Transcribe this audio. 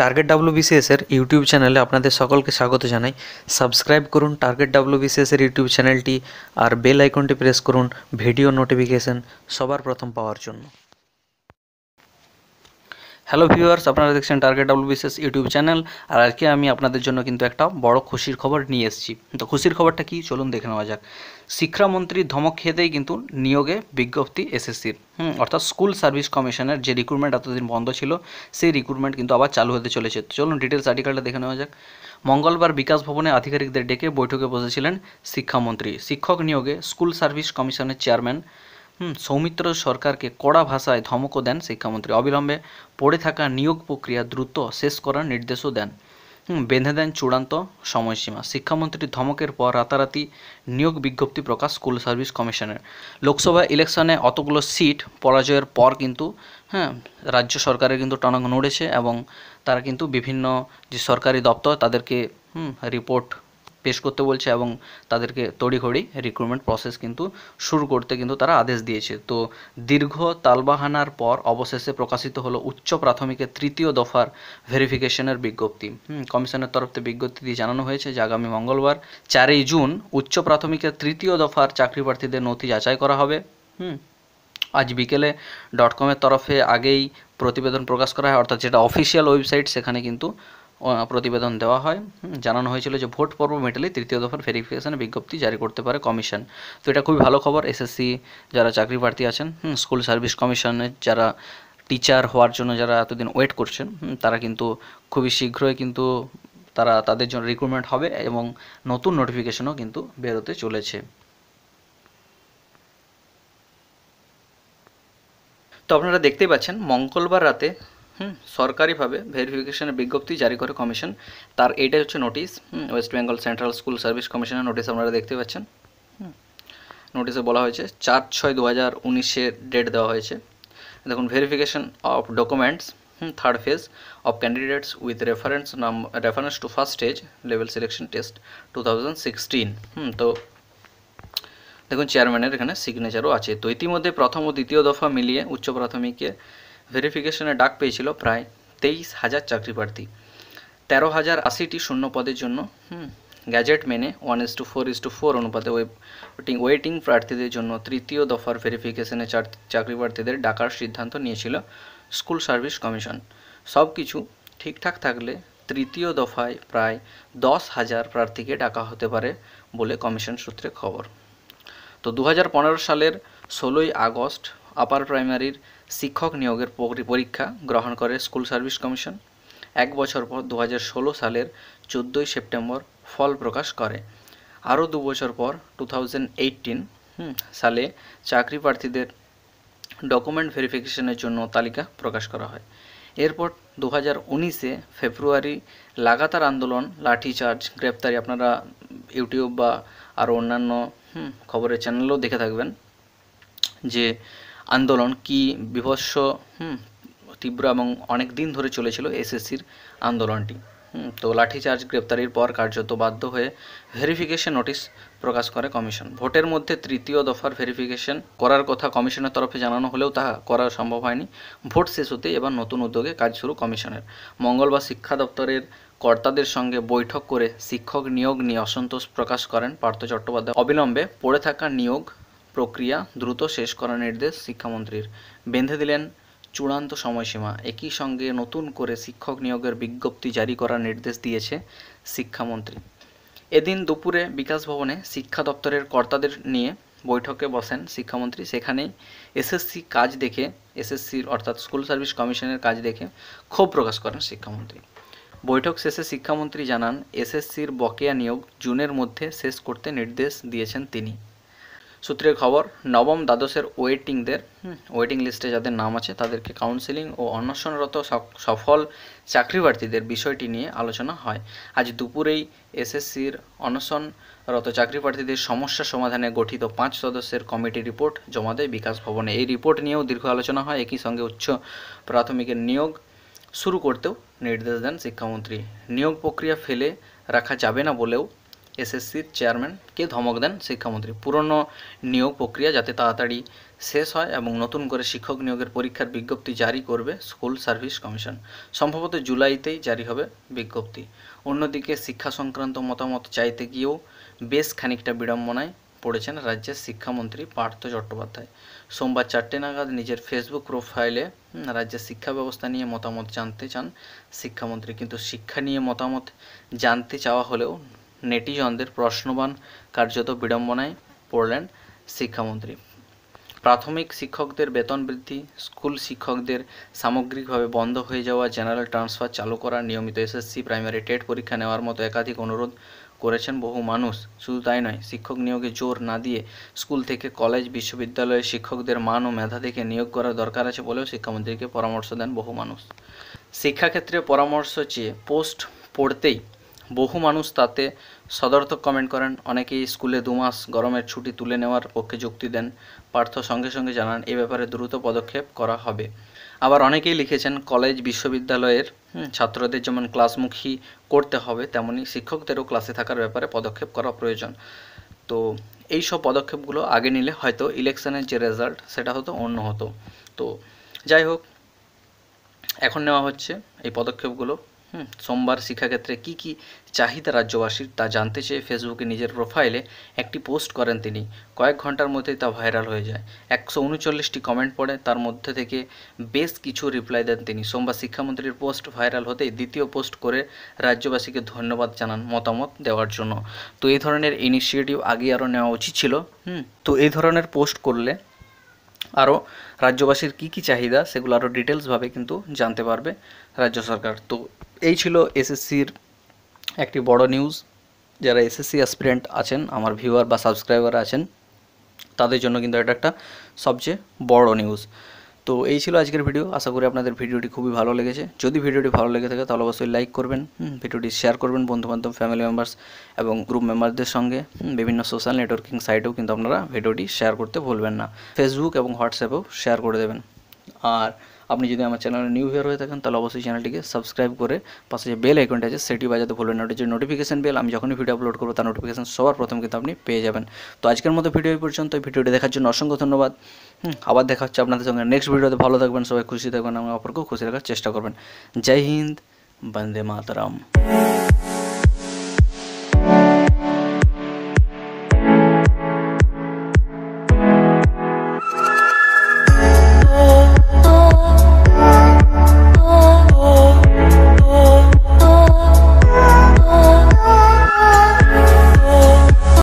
target WBCS এর YouTube চ্যানেলে আপনাদের সকলকে স্বাগত জানাই সাবস্ক্রাইব করুন টার্গেট ডাব্লিউবিসিএস এর ইউটিউব চ্যানেলটি আর বেল আইকনটি প্রেস করুন ভিডিও নোটিফিকেশন সবার প্রথম পাওয়ার জন্য হ্যালো ভিউয়ার্স আপনারা দেখছেন টার্গেট ডাব্লু বিশেষ ইউটিউব চ্যানেল আর আজকে আমি আপনাদের জন্য কিন্তু একটা বড় খুশির খবর নিয়ে এসেছি তো খুশির খবরটা কি চলুন দেখে নেওয়া যাক শিক্ষামন্ত্রীর ধমক খেতেই কিন্তু নিয়োগে বিজ্ঞপ্তি এসএসসির হুম অর্থাৎ স্কুল সার্ভিস কমিশনের যে রিক্রুটমেন্ট এতদিন বন্ধ ছিল সেই রিক্রুটমেন্ট কিন্তু আবার চালু হতে চলেছে চলুন ডিটেলস আর্টিকেলটা দেখে নেওয়া যাক মঙ্গলবার বিকাশ ভবনে আধিকারিকদের ডেকে বৈঠকে বসেছিলেন শিক্ষামন্ত্রী শিক্ষক নিয়োগে স্কুল সার্ভিস কমিশনের চেয়ারম্যান হুম সৌমিত্র সরকারকে কড়া ভাষায় ধমকও দেন শিক্ষামন্ত্রী অবিলম্বে পড়ে থাকা নিয়োগ প্রক্রিয়া দ্রুত শেষ করার নির্দেশও দেন বেঁধে দেন চূড়ান্ত সময়সীমা শিক্ষামন্ত্রীর ধমকের পর রাতারাতি নিয়োগ বিজ্ঞপ্তি প্রকাশ স্কুল সার্ভিস কমিশনের লোকসভা ইলেকশনে অতগুলো সিট পরাজয়ের পর কিন্তু হ্যাঁ রাজ্য সরকারের কিন্তু টনক নড়েছে এবং তারা কিন্তু বিভিন্ন যে সরকারি দপ্তর তাদেরকে রিপোর্ট পেশ করতে বলছে এবং তাদেরকে তড়িঘড়ি রিক্রুটমেন্ট প্রসেস কিন্তু শুরু করতে কিন্তু তারা আদেশ দিয়েছে তো দীর্ঘ তালবাহানার পর অবশেষে প্রকাশিত হলো উচ্চ প্রাথমিকের তৃতীয় দফার ভেরিফিকেশনের বিজ্ঞপ্তি কমিশনের তরফ থেকে দিয়ে জানানো হয়েছে যে আগামী মঙ্গলবার চারই জুন উচ্চ প্রাথমিকের তৃতীয় দফার চাকরি প্রার্থীদের নথি যাচাই করা হবে হুম আজ বিকেলে ডট কমের তরফে আগেই প্রতিবেদন প্রকাশ করা হয় অর্থাৎ যেটা অফিসিয়াল ওয়েবসাইট সেখানে কিন্তু প্রতিবেদন দেওয়া হয় জানানো হয়েছিল যে ভোট পর্ব মেটালে তৃতীয় দফার ভেরিফিকেশানের বিজ্ঞপ্তি জারি করতে পারে কমিশন তো এটা খুবই ভালো খবর এসএসসি যারা চাকরি প্রার্থী আছেন স্কুল সার্ভিস কমিশনের যারা টিচার হওয়ার জন্য যারা এতদিন ওয়েট করছেন তারা কিন্তু খুবই শীঘ্রই কিন্তু তারা তাদের জন্য রিক্রুটমেন্ট হবে এবং নতুন নোটিফিকেশনও কিন্তু বেরোতে চলেছে তো আপনারা দেখতেই পাচ্ছেন মঙ্গলবার রাতে হুম সরকারিভাবে ভেরিফিকেশনের বিজ্ঞপ্তি জারি করে কমিশন তার এইটাই হচ্ছে notice West Bengal Central school service কমিশনের নোটিশ আপনারা দেখতে পাচ্ছেন নোটিশে বলা হয়েছে চার ছয় দু হাজার উনিশের ডেট দেওয়া হয়েছে দেখুন verification of documents hmm third phase of candidates with reference নাম reference to first stage level selection test two thousand sixteen hmm তো দেখুন চেয়ারম্যানের এখানে সিগনেচারও আছে তো ইতিমধ্যে প্রথম ও দ্বিতীয় দফা মিলিয়ে উচ্চ প্রাথমিকে ভেরিফিকেশনে ডাক পেয়েছিল প্রায় তেইশ হাজার চাকরি প্রার্থী তেরো হাজার আশিটি শূন্য পদের জন্য গ্যাজেট মেনে one is to four is to four অনুপাতে ওয়েটিং ওয়েটিং প্রার্থীদের জন্য তৃতীয় দফার ভেরিফিকেশনে চাকরি প্রার্থীদের ডাকার সিদ্ধান্ত নিয়েছিল স্কুল সার্ভিস কমিশন সব কিছু ঠিকঠাক থাকলে তৃতীয় দফায় প্রায় দশ হাজার প্রার্থীকে ডাকা হতে পারে বলে কমিশন সূত্রে খবর তো দু সালের ষোলোই আগস্ট আপার প্রাইমারির শিক্ষক নিয়োগের পরীক্ষা গ্রহণ করে স্কুল সার্ভিস কমিশন এক বছর পর দু সালের চোদ্দোই সেপ্টেম্বর ফল প্রকাশ করে আরও দু বছর পর টু সালে চাকরি প্রার্থীদের ডকুমেন্ট ভেরিফিকেশনের জন্য তালিকা প্রকাশ করা হয় এরপর দু হাজার উনিশে ফেব্রুয়ারি লাগাতার আন্দোলন লাঠিচার্জ গ্রেপ্তারি আপনারা ইউটিউব বা আরও অন্যান্য খবরের চ্যানেলও দেখে থাকবেন যে আন্দোলন কি বিভৎস হুম তীব্র এবং অনেক দিন ধরে চলেছিল এসএসসির আন্দোলনটি তো লাঠিচার্জ গ্রেপ্তারির পর কার্যত বাধ্য হয়ে ভেরিফিকেশন নোটিশ প্রকাশ করে কমিশন ভোটের মধ্যে তৃতীয় দফার ভেরিফিকেশন করার কথা কমিশনের তরফে জানানো হলেও তাহা করা সম্ভব হয়নি ভোট শেষ হতে এবার নতুন উদ্যোগে কাজ শুরু কমিশনের মঙ্গলবার শিক্ষা দপ্তরের কর্তাদের সঙ্গে বৈঠক করে শিক্ষক নিয়োগ নিয়ে অসন্তোষ প্রকাশ করেন পার্থ চট্টোপাধ্যায় অবিলম্বে পড়ে থাকা নিয়োগ প্রক্রিয়া দ্রুত শেষ করার নির্দেশ শিক্ষামন্ত্রীর বেঁধে দিলেন চূড়ান্ত সময়সীমা একই সঙ্গে নতুন করে শিক্ষক নিয়োগের বিজ্ঞপ্তি জারি করার নির্দেশ দিয়েছে শিক্ষামন্ত্রী এদিন দুপুরে বিকাশ ভবনে শিক্ষা দপ্তরের কর্তাদের নিয়ে বৈঠকে বসেন শিক্ষামন্ত্রী সেখানেই এসএসসি কাজ দেখে এসএসসির অর্থাৎ স্কুল সার্ভিস কমিশনের কাজ দেখে ক্ষোভ প্রকাশ করেন শিক্ষামন্ত্রী বৈঠক শেষে শিক্ষামন্ত্রী জানান এসএসসির বকেয়া নিয়োগ জুনের মধ্যে শেষ করতে নির্দেশ দিয়েছেন তিনি সূত্রের খবর নবম দ্বাদশের ওয়েটিংদের ওয়েটিং লিস্টে যাদের নাম আছে তাদেরকে কাউন্সিলিং ও অনশনরত সফল চাকরিপ্রার্থীদের বিষয়টি নিয়ে আলোচনা হয় আজ দুপুরেই এসএসসির অনশনরত চাকরিপ্রার্থীদের সমস্যা সমাধানে গঠিত পাঁচ সদস্যের কমিটি রিপোর্ট জমা দেয় বিকাশ ভবনে এই রিপোর্ট নিয়েও দীর্ঘ আলোচনা হয় একই সঙ্গে উচ্চ প্রাথমিকের নিয়োগ শুরু করতেও নির্দেশ দেন শিক্ষামন্ত্রী নিয়োগ প্রক্রিয়া ফেলে রাখা যাবে না বলেও এসএসসির চেয়ারম্যানকে ধমক দেন শিক্ষামন্ত্রী পুরনো নিয়োগ প্রক্রিয়া যাতে তাড়াতাড়ি শেষ হয় এবং নতুন করে শিক্ষক নিয়োগের পরীক্ষার বিজ্ঞপ্তি জারি করবে স্কুল সার্ভিস কমিশন সম্ভবত জুলাইতেই জারি হবে বিজ্ঞপ্তি অন্যদিকে শিক্ষা সংক্রান্ত মতামত চাইতে গিয়েও বেশ খানিকটা বিড়ম্বনায় পড়েছেন রাজ্যের শিক্ষামন্ত্রী পার্থ চট্টোপাধ্যায় সোমবার চারটে নাগাদ নিজের ফেসবুক প্রোফাইলে রাজ্যের শিক্ষা ব্যবস্থা নিয়ে মতামত জানতে চান শিক্ষামন্ত্রী কিন্তু শিক্ষা নিয়ে মতামত জানতে চাওয়া হলেও নেটিজনদের প্রশ্নবান কার্যত বিড়ম্বনায় পড়লেন শিক্ষামন্ত্রী প্রাথমিক শিক্ষকদের বেতন বৃদ্ধি স্কুল শিক্ষকদের সামগ্রিকভাবে বন্ধ হয়ে যাওয়া জেনারেল ট্রান্সফার চালু করা নিয়মিত এসএসসি প্রাইমারি টেট পরীক্ষা নেওয়ার মতো একাধিক অনুরোধ করেছেন বহু মানুষ শুধু তাই নয় শিক্ষক নিয়োগে জোর না দিয়ে স্কুল থেকে কলেজ বিশ্ববিদ্যালয়ে শিক্ষকদের মান ও মেধা দেখে নিয়োগ করার দরকার আছে বলেও শিক্ষামন্ত্রীকে পরামর্শ দেন বহু মানুষ শিক্ষাক্ষেত্রে পরামর্শ চেয়ে পোস্ট পড়তেই বহু মানুষ তাতে সদর্থক কমেন্ট করেন অনেকেই স্কুলে দু মাস গরমের ছুটি তুলে নেওয়ার পক্ষে যুক্তি দেন পার্থ সঙ্গে সঙ্গে জানান এ ব্যাপারে দ্রুত পদক্ষেপ করা হবে আবার অনেকেই লিখেছেন কলেজ বিশ্ববিদ্যালয়ের ছাত্রদের যেমন ক্লাসমুখী করতে হবে তেমনি শিক্ষকদেরও ক্লাসে থাকার ব্যাপারে পদক্ষেপ করা প্রয়োজন তো এই সব পদক্ষেপগুলো আগে নিলে হয়তো ইলেকশনের যে রেজাল্ট সেটা হতো অন্য হতো তো যাই হোক এখন নেওয়া হচ্ছে এই পদক্ষেপগুলো হুম সোমবার শিক্ষাক্ষেত্রে কি কি চাহিদা রাজ্যবাসীর তা জানতে চেয়ে ফেসবুকে নিজের প্রোফাইলে একটি পোস্ট করেন তিনি কয়েক ঘন্টার মধ্যেই তা ভাইরাল হয়ে যায় একশো উনচল্লিশটি কমেন্ট পড়ে তার মধ্যে থেকে বেশ কিছু রিপ্লাই দেন তিনি সোমবার শিক্ষামন্ত্রীর পোস্ট ভাইরাল হতেই দ্বিতীয় পোস্ট করে রাজ্যবাসীকে ধন্যবাদ জানান মতামত দেওয়ার জন্য তো এই ধরনের ইনিশিয়েটিভ আগে আরও নেওয়া উচিত ছিল হুম তো এই ধরনের পোস্ট করলে আরও রাজ্যবাসীর কি কি চাহিদা সেগুলো আরও ডিটেলসভাবে কিন্তু জানতে পারবে রাজ্য সরকার তো এই ছিল এসএসসির একটি বড় নিউজ যারা এসএসসি অ্যাসপিরেন্ট আছেন আমার ভিউয়ার বা সাবস্ক্রাইবার আছেন তাদের জন্য কিন্তু এটা একটা সবচেয়ে বড় নিউজ তো এই ছিল আজকের ভিডিও আশা করি আপনাদের ভিডিওটি খুবই ভালো লেগেছে যদি ভিডিওটি ভালো লেগে থাকে তাহলে অবশ্যই লাইক করবেন ভিডিওটি শেয়ার করবেন বন্ধুবান্ধব ফ্যামিলি মেম্বার্স এবং গ্রুপ মেম্বারদের সঙ্গে বিভিন্ন সোশ্যাল নেটওয়ার্কিং সাইটেও কিন্তু আপনারা ভিডিওটি শেয়ার করতে ভুলবেন না ফেসবুক এবং হোয়াটসঅ্যাপেও শেয়ার করে দেবেন আর আপনি যদি আমার চ্যানেলে নিউ ভিউর হয়ে থাকেন তাহলে অবশ্যই চ্যানেলটিকে সাবস্ক্রাইব করে পাশে যে বেল আইকনটা আছে সেটি বাজাতে ভুলবেন না যে নোটিফিকেশন বেল আমি যখনই ভিডিও আপলোড করবো তার নোটিফিকেশন সবার প্রথম কিন্তু আপনি পেয়ে যাবেন তো আজকের মতো ভিডিও পর্যন্ত ভিডিওটি দেখার জন্য অসংখ্য ধন্যবাদ আবার দেখা হচ্ছে আপনাদের সঙ্গে নেক্সট ভিডিওতে ভালো থাকবেন সবাই খুশি থাকবেন আমার অপরকেও খুশি রাখার চেষ্টা করবেন জয় হিন্দ বন্দে মাতারাম